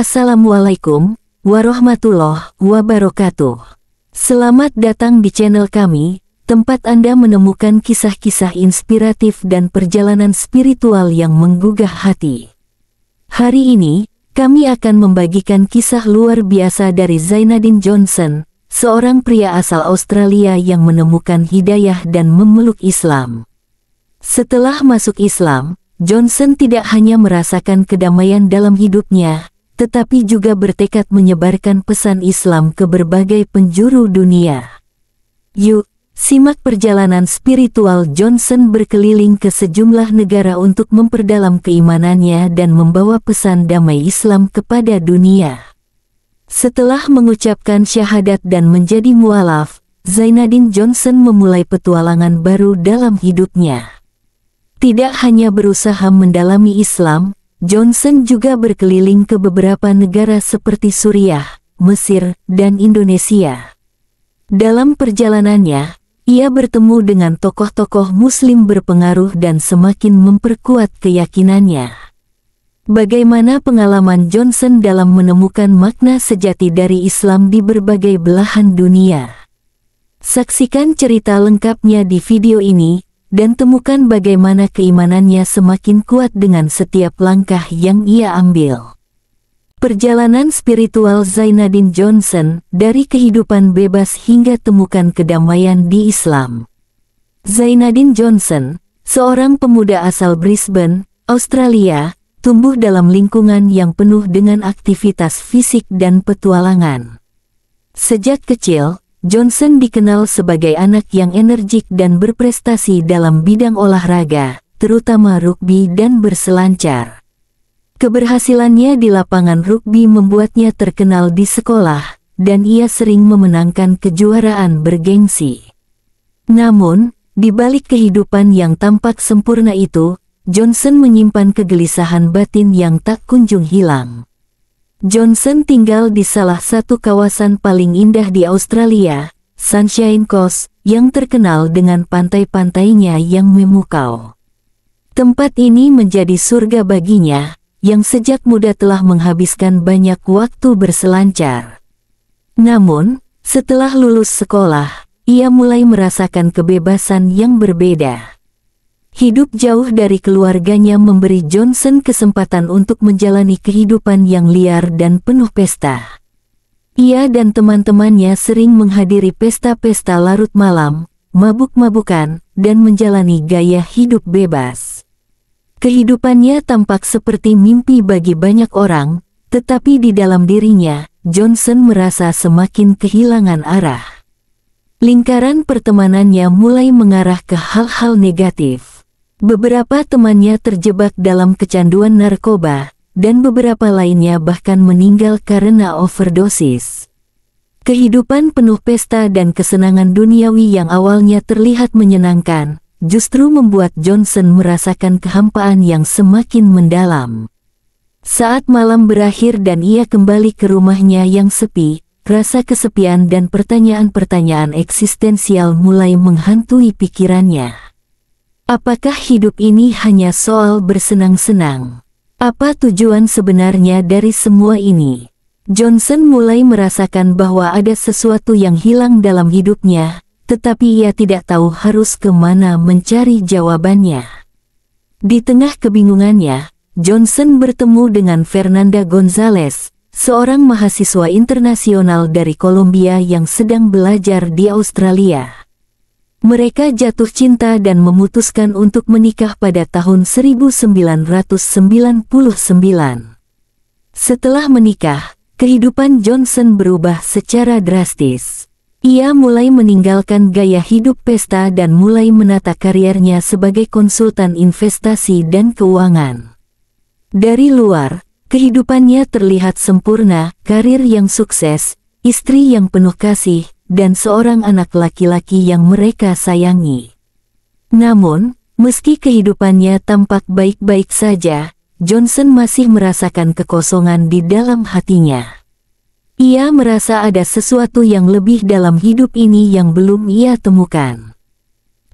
Assalamualaikum warahmatullahi wabarakatuh. Selamat datang di channel kami, tempat Anda menemukan kisah-kisah inspiratif dan perjalanan spiritual yang menggugah hati. Hari ini, kami akan membagikan kisah luar biasa dari Zainadin Johnson, seorang pria asal Australia yang menemukan hidayah dan memeluk Islam. Setelah masuk Islam, Johnson tidak hanya merasakan kedamaian dalam hidupnya, tetapi juga bertekad menyebarkan pesan Islam ke berbagai penjuru dunia. Yuk, simak perjalanan spiritual Johnson berkeliling ke sejumlah negara untuk memperdalam keimanannya dan membawa pesan damai Islam kepada dunia. Setelah mengucapkan syahadat dan menjadi mualaf, Zainadin Johnson memulai petualangan baru dalam hidupnya. Tidak hanya berusaha mendalami Islam, Johnson juga berkeliling ke beberapa negara seperti Suriah, Mesir, dan Indonesia. Dalam perjalanannya, ia bertemu dengan tokoh-tokoh muslim berpengaruh dan semakin memperkuat keyakinannya. Bagaimana pengalaman Johnson dalam menemukan makna sejati dari Islam di berbagai belahan dunia? Saksikan cerita lengkapnya di video ini dan temukan bagaimana keimanannya semakin kuat dengan setiap langkah yang ia ambil. Perjalanan spiritual Zainadin Johnson dari kehidupan bebas hingga temukan kedamaian di Islam. Zainadin Johnson, seorang pemuda asal Brisbane, Australia, tumbuh dalam lingkungan yang penuh dengan aktivitas fisik dan petualangan. Sejak kecil, Johnson dikenal sebagai anak yang energik dan berprestasi dalam bidang olahraga, terutama rugby dan berselancar. Keberhasilannya di lapangan rugby membuatnya terkenal di sekolah, dan ia sering memenangkan kejuaraan bergengsi. Namun, di balik kehidupan yang tampak sempurna itu, Johnson menyimpan kegelisahan batin yang tak kunjung hilang. Johnson tinggal di salah satu kawasan paling indah di Australia, Sunshine Coast, yang terkenal dengan pantai-pantainya yang memukau. Tempat ini menjadi surga baginya, yang sejak muda telah menghabiskan banyak waktu berselancar. Namun, setelah lulus sekolah, ia mulai merasakan kebebasan yang berbeda. Hidup jauh dari keluarganya memberi Johnson kesempatan untuk menjalani kehidupan yang liar dan penuh pesta. Ia dan teman-temannya sering menghadiri pesta-pesta larut malam, mabuk-mabukan, dan menjalani gaya hidup bebas. Kehidupannya tampak seperti mimpi bagi banyak orang, tetapi di dalam dirinya, Johnson merasa semakin kehilangan arah. Lingkaran pertemanannya mulai mengarah ke hal-hal negatif. Beberapa temannya terjebak dalam kecanduan narkoba, dan beberapa lainnya bahkan meninggal karena overdosis. Kehidupan penuh pesta dan kesenangan duniawi yang awalnya terlihat menyenangkan, justru membuat Johnson merasakan kehampaan yang semakin mendalam. Saat malam berakhir dan ia kembali ke rumahnya yang sepi, rasa kesepian dan pertanyaan-pertanyaan eksistensial mulai menghantui pikirannya. Apakah hidup ini hanya soal bersenang-senang? Apa tujuan sebenarnya dari semua ini? Johnson mulai merasakan bahwa ada sesuatu yang hilang dalam hidupnya, tetapi ia tidak tahu harus kemana mencari jawabannya. Di tengah kebingungannya, Johnson bertemu dengan Fernanda Gonzalez, seorang mahasiswa internasional dari Kolombia yang sedang belajar di Australia. Mereka jatuh cinta dan memutuskan untuk menikah pada tahun 1999. Setelah menikah, kehidupan Johnson berubah secara drastis. Ia mulai meninggalkan gaya hidup pesta dan mulai menata kariernya sebagai konsultan investasi dan keuangan. Dari luar, kehidupannya terlihat sempurna, karir yang sukses, istri yang penuh kasih, dan seorang anak laki-laki yang mereka sayangi. Namun, meski kehidupannya tampak baik-baik saja, Johnson masih merasakan kekosongan di dalam hatinya. Ia merasa ada sesuatu yang lebih dalam hidup ini yang belum ia temukan.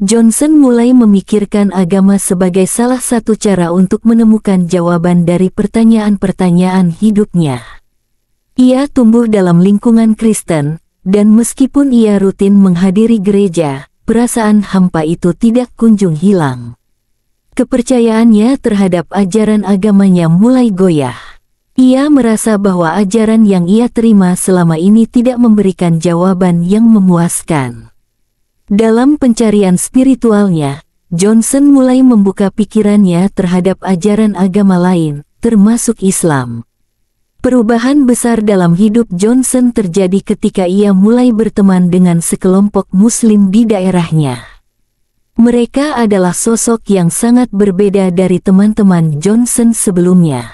Johnson mulai memikirkan agama sebagai salah satu cara untuk menemukan jawaban dari pertanyaan-pertanyaan hidupnya. Ia tumbuh dalam lingkungan Kristen, dan meskipun ia rutin menghadiri gereja, perasaan hampa itu tidak kunjung hilang. Kepercayaannya terhadap ajaran agamanya mulai goyah. Ia merasa bahwa ajaran yang ia terima selama ini tidak memberikan jawaban yang memuaskan. Dalam pencarian spiritualnya, Johnson mulai membuka pikirannya terhadap ajaran agama lain, termasuk Islam. Perubahan besar dalam hidup Johnson terjadi ketika ia mulai berteman dengan sekelompok muslim di daerahnya. Mereka adalah sosok yang sangat berbeda dari teman-teman Johnson sebelumnya.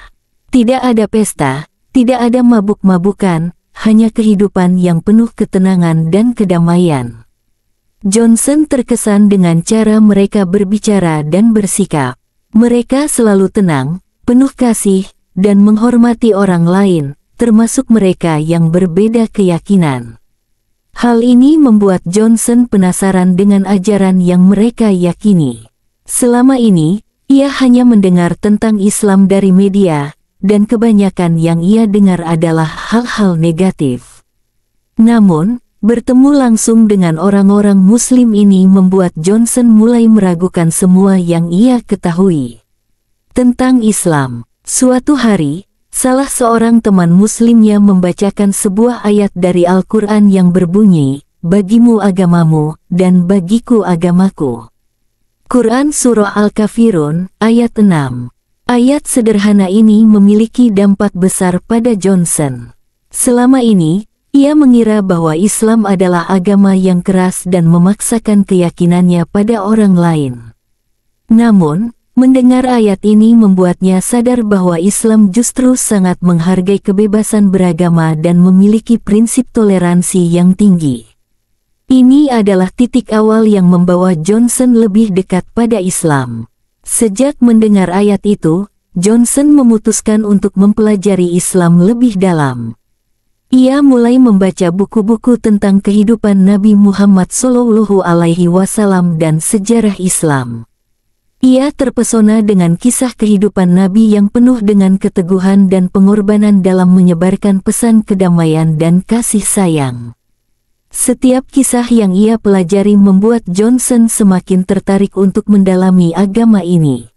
Tidak ada pesta, tidak ada mabuk-mabukan, hanya kehidupan yang penuh ketenangan dan kedamaian. Johnson terkesan dengan cara mereka berbicara dan bersikap. Mereka selalu tenang, penuh kasih, dan menghormati orang lain, termasuk mereka yang berbeda keyakinan. Hal ini membuat Johnson penasaran dengan ajaran yang mereka yakini. Selama ini, ia hanya mendengar tentang Islam dari media, dan kebanyakan yang ia dengar adalah hal-hal negatif. Namun, bertemu langsung dengan orang-orang Muslim ini membuat Johnson mulai meragukan semua yang ia ketahui tentang Islam. Suatu hari, salah seorang teman muslimnya membacakan sebuah ayat dari Al-Quran yang berbunyi, Bagimu agamamu, dan bagiku agamaku. Quran Surah Al-Kafirun, ayat 6. Ayat sederhana ini memiliki dampak besar pada Johnson. Selama ini, ia mengira bahwa Islam adalah agama yang keras dan memaksakan keyakinannya pada orang lain. Namun, Mendengar ayat ini membuatnya sadar bahwa Islam justru sangat menghargai kebebasan beragama dan memiliki prinsip toleransi yang tinggi. Ini adalah titik awal yang membawa Johnson lebih dekat pada Islam. Sejak mendengar ayat itu, Johnson memutuskan untuk mempelajari Islam lebih dalam. Ia mulai membaca buku-buku tentang kehidupan Nabi Muhammad SAW dan sejarah Islam. Ia terpesona dengan kisah kehidupan Nabi yang penuh dengan keteguhan dan pengorbanan dalam menyebarkan pesan kedamaian dan kasih sayang. Setiap kisah yang ia pelajari membuat Johnson semakin tertarik untuk mendalami agama ini.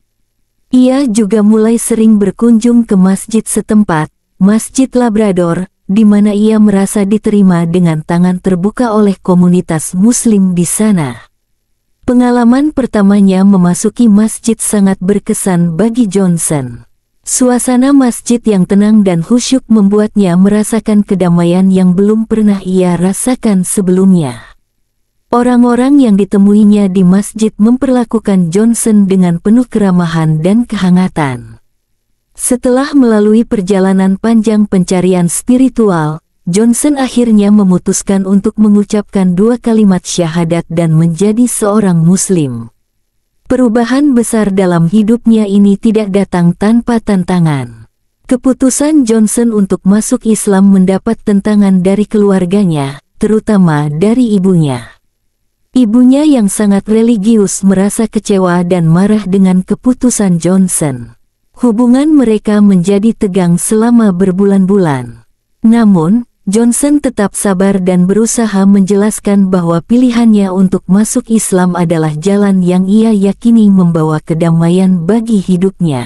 Ia juga mulai sering berkunjung ke masjid setempat, Masjid Labrador, di mana ia merasa diterima dengan tangan terbuka oleh komunitas muslim di sana. Pengalaman pertamanya memasuki masjid sangat berkesan bagi Johnson. Suasana masjid yang tenang dan khusyuk membuatnya merasakan kedamaian yang belum pernah ia rasakan sebelumnya. Orang-orang yang ditemuinya di masjid memperlakukan Johnson dengan penuh keramahan dan kehangatan. Setelah melalui perjalanan panjang pencarian spiritual, Johnson akhirnya memutuskan untuk mengucapkan dua kalimat syahadat dan menjadi seorang muslim. Perubahan besar dalam hidupnya ini tidak datang tanpa tantangan. Keputusan Johnson untuk masuk Islam mendapat tentangan dari keluarganya, terutama dari ibunya. Ibunya yang sangat religius merasa kecewa dan marah dengan keputusan Johnson. Hubungan mereka menjadi tegang selama berbulan-bulan. Namun, Johnson tetap sabar dan berusaha menjelaskan bahwa pilihannya untuk masuk Islam adalah jalan yang ia yakini membawa kedamaian bagi hidupnya.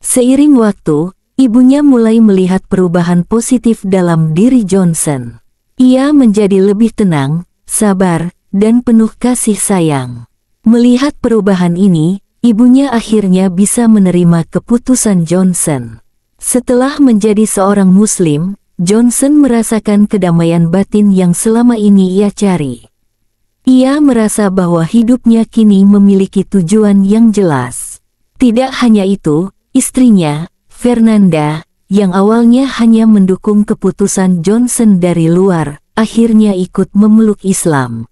Seiring waktu, ibunya mulai melihat perubahan positif dalam diri Johnson. Ia menjadi lebih tenang, sabar, dan penuh kasih sayang. Melihat perubahan ini, ibunya akhirnya bisa menerima keputusan Johnson. Setelah menjadi seorang Muslim, Johnson merasakan kedamaian batin yang selama ini ia cari. Ia merasa bahwa hidupnya kini memiliki tujuan yang jelas. Tidak hanya itu, istrinya, Fernanda, yang awalnya hanya mendukung keputusan Johnson dari luar, akhirnya ikut memeluk Islam.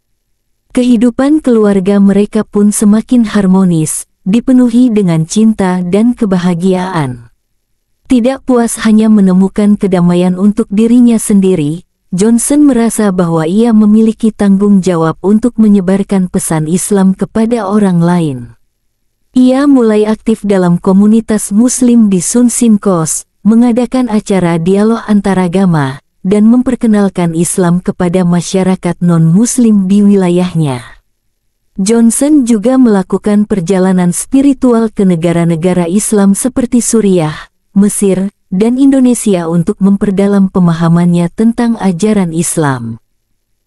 Kehidupan keluarga mereka pun semakin harmonis, dipenuhi dengan cinta dan kebahagiaan. Tidak puas hanya menemukan kedamaian untuk dirinya sendiri, Johnson merasa bahwa ia memiliki tanggung jawab untuk menyebarkan pesan Islam kepada orang lain. Ia mulai aktif dalam komunitas Muslim di Sun Sin Kos, mengadakan acara dialog antaragama, dan memperkenalkan Islam kepada masyarakat non-Muslim di wilayahnya. Johnson juga melakukan perjalanan spiritual ke negara-negara Islam seperti Suriah, Mesir, dan Indonesia untuk memperdalam pemahamannya tentang ajaran Islam.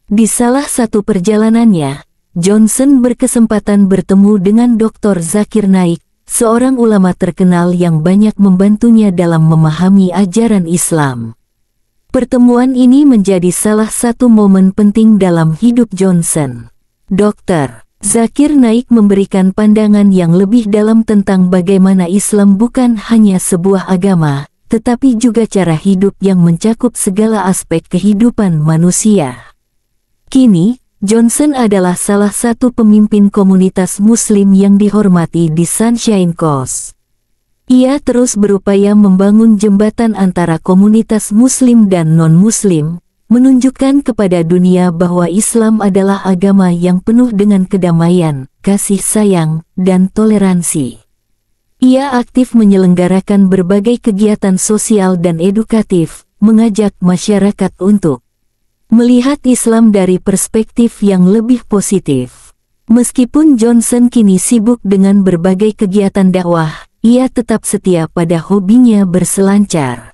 Di salah satu perjalanannya, Johnson berkesempatan bertemu dengan Dr. Zakir Naik, seorang ulama terkenal yang banyak membantunya dalam memahami ajaran Islam. Pertemuan ini menjadi salah satu momen penting dalam hidup Johnson. Dokter Zakir Naik memberikan pandangan yang lebih dalam tentang bagaimana Islam bukan hanya sebuah agama, tetapi juga cara hidup yang mencakup segala aspek kehidupan manusia. Kini, Johnson adalah salah satu pemimpin komunitas muslim yang dihormati di Sunshine Coast. Ia terus berupaya membangun jembatan antara komunitas muslim dan non-muslim, menunjukkan kepada dunia bahwa Islam adalah agama yang penuh dengan kedamaian, kasih sayang, dan toleransi. Ia aktif menyelenggarakan berbagai kegiatan sosial dan edukatif, mengajak masyarakat untuk melihat Islam dari perspektif yang lebih positif. Meskipun Johnson kini sibuk dengan berbagai kegiatan dakwah, ia tetap setia pada hobinya berselancar.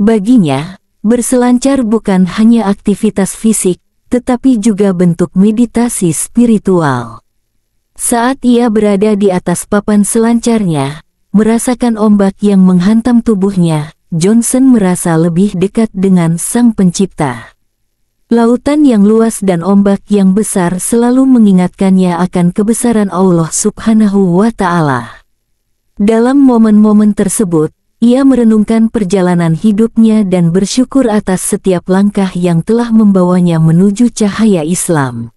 Baginya, Berselancar bukan hanya aktivitas fisik, tetapi juga bentuk meditasi spiritual. Saat ia berada di atas papan selancarnya, merasakan ombak yang menghantam tubuhnya, Johnson merasa lebih dekat dengan Sang Pencipta. Lautan yang luas dan ombak yang besar selalu mengingatkannya akan kebesaran Allah Subhanahu wa Ta'ala. Dalam momen-momen tersebut, ia merenungkan perjalanan hidupnya dan bersyukur atas setiap langkah yang telah membawanya menuju cahaya Islam.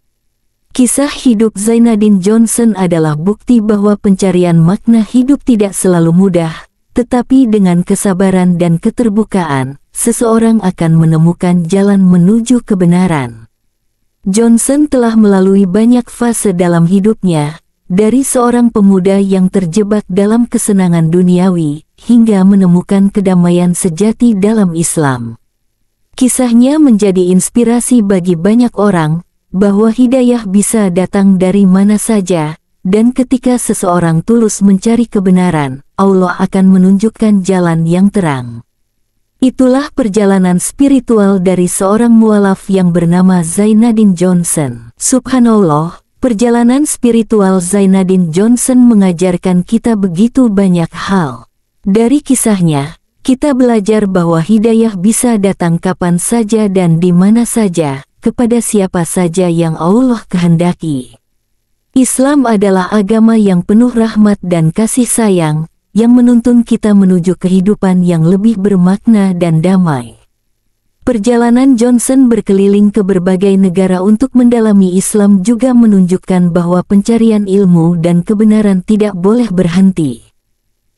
Kisah hidup Zainadin Johnson adalah bukti bahwa pencarian makna hidup tidak selalu mudah, tetapi dengan kesabaran dan keterbukaan, seseorang akan menemukan jalan menuju kebenaran. Johnson telah melalui banyak fase dalam hidupnya, dari seorang pemuda yang terjebak dalam kesenangan duniawi, hingga menemukan kedamaian sejati dalam Islam. Kisahnya menjadi inspirasi bagi banyak orang bahwa hidayah bisa datang dari mana saja, dan ketika seseorang tulus mencari kebenaran, Allah akan menunjukkan jalan yang terang. Itulah perjalanan spiritual dari seorang mualaf yang bernama Zainadin Johnson. Subhanallah, perjalanan spiritual Zainadin Johnson mengajarkan kita begitu banyak hal. Dari kisahnya, kita belajar bahwa hidayah bisa datang kapan saja dan di mana saja, kepada siapa saja yang Allah kehendaki. Islam adalah agama yang penuh rahmat dan kasih sayang, yang menuntun kita menuju kehidupan yang lebih bermakna dan damai. Perjalanan Johnson berkeliling ke berbagai negara untuk mendalami Islam juga menunjukkan bahwa pencarian ilmu dan kebenaran tidak boleh berhenti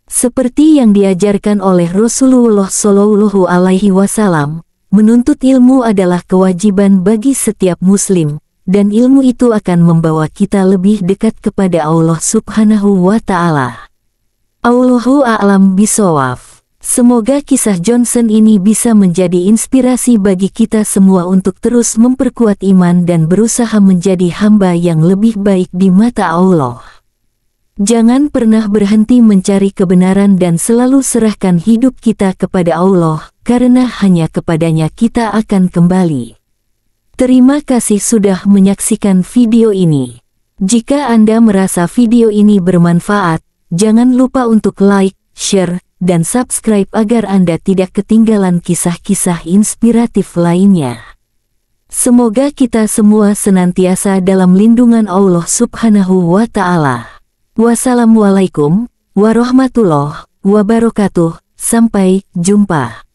seperti yang diajarkan oleh Rasulullah Shallallahu Alaihi Wasallam, menuntut ilmu adalah kewajiban bagi setiap Muslim, dan ilmu itu akan membawa kita lebih dekat kepada Allah Subhanahu wa Ta'ala. Allahu a'lam bisawaf. Semoga kisah Johnson ini bisa menjadi inspirasi bagi kita semua untuk terus memperkuat iman dan berusaha menjadi hamba yang lebih baik di mata Allah. Jangan pernah berhenti mencari kebenaran dan selalu serahkan hidup kita kepada Allah, karena hanya kepadanya kita akan kembali. Terima kasih sudah menyaksikan video ini. Jika Anda merasa video ini bermanfaat, jangan lupa untuk like, share, dan subscribe agar Anda tidak ketinggalan kisah-kisah inspiratif lainnya. Semoga kita semua senantiasa dalam lindungan Allah Subhanahu wa Ta'ala. Wassalamualaikum warahmatullahi wabarakatuh. Sampai jumpa.